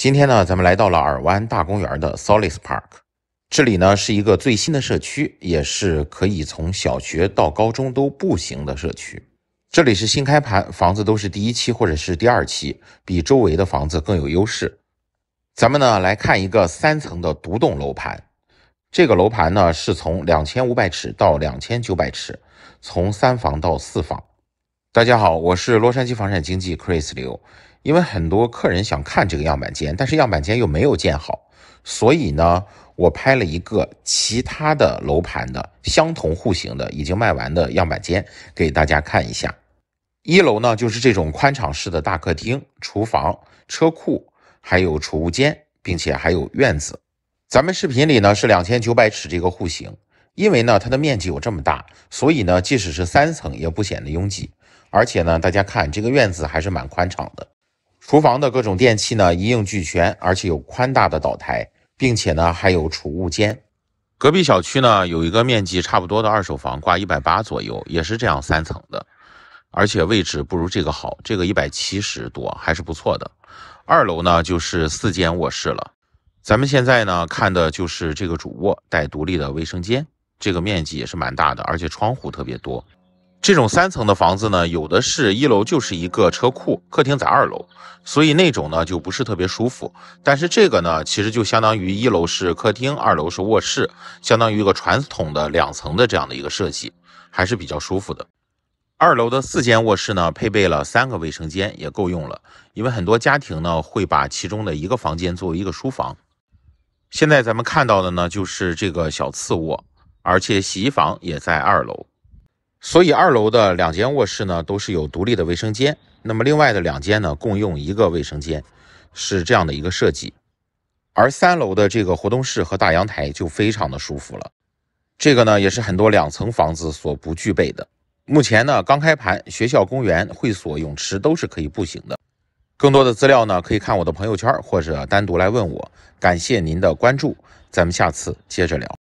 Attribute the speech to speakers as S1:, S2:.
S1: 今天呢，咱们来到了尔湾大公园的 Solis Park，这里呢是一个最新的社区，也是可以从小学到高中都步行的社区。这里是新开盘，房子都是第一期或者是第二期，比周围的房子更有优势。咱们呢来看一个三层的独栋楼盘，这个楼盘呢是从两千五百尺到两千九百尺，从三房到四房。大家好，我是洛杉矶房产经纪 Chris 刘。因为很多客人想看这个样板间，但是样板间又没有建好，所以呢，我拍了一个其他的楼盘的相同户型的已经卖完的样板间给大家看一下。一楼呢就是这种宽敞式的大客厅、厨房、车库，还有储物间，并且还有院子。咱们视频里呢是两千九百尺这个户型，因为呢它的面积有这么大，所以呢即使是三层也不显得拥挤，而且呢大家看这个院子还是蛮宽敞的。厨房的各种电器呢一应俱全，而且有宽大的岛台，并且呢还有储物间。隔壁小区呢有一个面积差不多的二手房，挂一百八左右，也是这样三层的，而且位置不如这个好。这个一百七十多还是不错的。二楼呢就是四间卧室了。咱们现在呢看的就是这个主卧，带独立的卫生间，这个面积也是蛮大的，而且窗户特别多。这种三层的房子呢，有的是一楼就是一个车库，客厅在二楼，所以那种呢就不是特别舒服。但是这个呢，其实就相当于一楼是客厅，二楼是卧室，相当于一个传统的两层的这样的一个设计，还是比较舒服的。二楼的四间卧室呢，配备了三个卫生间，也够用了。因为很多家庭呢，会把其中的一个房间作为一个书房。现在咱们看到的呢，就是这个小次卧，而且洗衣房也在二楼。所以二楼的两间卧室呢，都是有独立的卫生间。那么另外的两间呢，共用一个卫生间，是这样的一个设计。而三楼的这个活动室和大阳台就非常的舒服了。这个呢，也是很多两层房子所不具备的。目前呢，刚开盘，学校、公园、会所、泳池都是可以步行的。更多的资料呢，可以看我的朋友圈或者单独来问我。感谢您的关注，咱们下次接着聊。